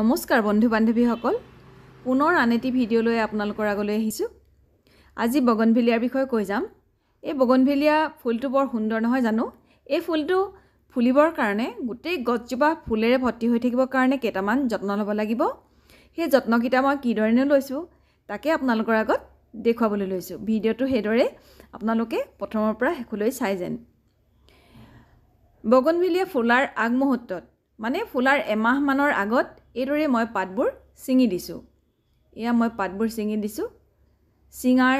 নমস্কাৰ বন্ধু বান্ধৱীসকল পুনৰ আন এটি ভিডিঅ'লৈ আপোনালোকৰ আগলৈ আহিছোঁ আজি বগনভেলিয়াৰ বিষয়ে কৈ যাম এই বগনভেলিয়া ফুলটো বৰ সুন্দৰ নহয় জানো এই ফুলটো ফুলিবৰ কাৰণে গোটেই গছজোপা ফুলেৰে ভৰ্তি হৈ থাকিবৰ কাৰণে কেইটামান যত্ন ল'ব লাগিব সেই যত্নকেইটা মই কিদৰেনে লৈছোঁ তাকে আপোনালোকৰ আগত দেখুৱাবলৈ লৈছোঁ ভিডিঅ'টো সেইদৰে আপোনালোকে প্ৰথমৰ পৰা শেষলৈ চাই যেন বগনভেলিয়া ফুলাৰ আগমুহূৰ্তত মানে ফুলাৰ এমাহমানৰ আগত এইদৰে মই পাতবোৰ ছিঙি দিছোঁ এয়া মই পাতবোৰ ছিঙি দিছোঁ ছিঙাৰ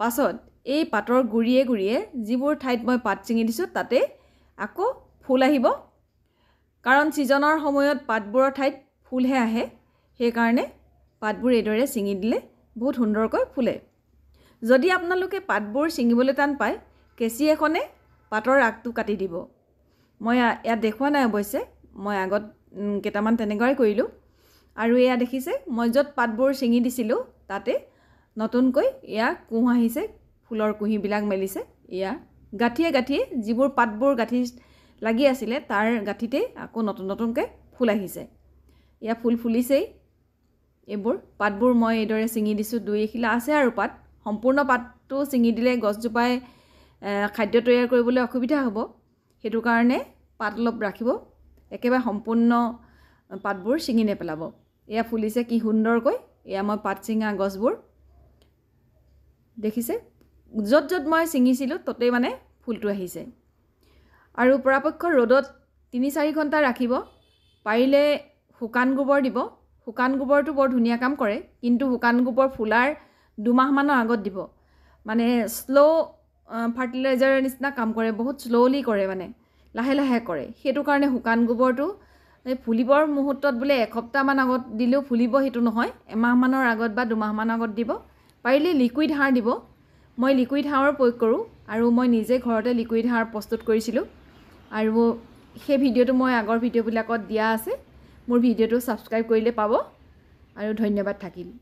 পাছত এই পাতৰ গুৰিয়ে গুৰিয়ে যিবোৰ ঠাইত মই পাত ছিঙি দিছোঁ তাতে আকৌ ফুল আহিব কাৰণ ছিজনৰ সময়ত পাতবোৰৰ ঠাইত ফুলহে আহে সেইকাৰণে পাতবোৰ এইদৰে ছিঙি দিলে বহুত সুন্দৰকৈ ফুলে যদি আপোনালোকে পাতবোৰ ছিঙিবলৈ টান পায় কেঁচি এখনে পাতৰ আগটো কাটি দিব মই ইয়াত দেখুওৱা নাই অৱশ্যে মই আগত কেইটামান তেনেকুৱাই কৰিলোঁ আৰু এয়া দেখিছে মই য'ত পাতবোৰ ছিঙি দিছিলোঁ তাতে নতুনকৈ এয়া কুঁহ আহিছে ফুলৰ কুঁহিবিলাক মেলিছে এয়া গাঁঠিয়ে গাঁঠিয়ে যিবোৰ পাতবোৰ গাঁঠি লাগি আছিলে তাৰ গাঁঠিতেই আকৌ নতুন নতুনকৈ ফুল আহিছে এয়া ফুল ফুলিছেই এইবোৰ পাতবোৰ মই এইদৰে ছিঙি দিছোঁ দুই এখিলা আছে আৰু পাত সম্পূৰ্ণ পাতটো ছিঙি দিলে গছজোপাই খাদ্য তৈয়াৰ কৰিবলৈ অসুবিধা হ'ব সেইটো কাৰণে পাত অলপ ৰাখিব একেবাৰে সম্পূৰ্ণ পাতবোৰ ছিঙি নেপেলাব এয়া ফুলিছে কি সুন্দৰকৈ এয়া মই পাত ছিঙা গছবোৰ দেখিছে য'ত য'ত মই ছিঙিছিলোঁ ততেই মানে ফুলটো আহিছে আৰু পৰাপক্ষত ৰ'দত তিনি চাৰি ঘণ্টা ৰাখিব পাৰিলে শুকান গোবৰ দিব শুকান গোবৰটো বৰ ধুনীয়া কাম কৰে কিন্তু শুকান গোবৰ ফুলাৰ দুমাহমানৰ আগত দিব মানে শ্ল' ফাৰ্টিলাইজাৰৰ নিচিনা কাম কৰে বহুত শ্ল'লি কৰে মানে লাহে লাহে কৰে সেইটো কাৰণে শুকান গোবৰটো এই ফুলিবৰ মুহূৰ্তত বোলে এসপ্তাহমান আগত দিলেও ফুলিব সেইটো নহয় এমাহমানৰ আগত বা দুমাহমানৰ আগত দিব পাৰিলে লিকুইড সাৰ দিব মই লিকুইড সাৰৰ প্ৰয়োগ কৰোঁ আৰু মই নিজে ঘৰতে লিকুইড সাৰ প্ৰস্তুত কৰিছিলোঁ আৰু সেই ভিডিঅ'টো মই আগৰ ভিডিঅ'বিলাকত দিয়া আছে মোৰ ভিডিঅ'টো ছাবস্ক্ৰাইব কৰিলে পাব আৰু ধন্যবাদ থাকিল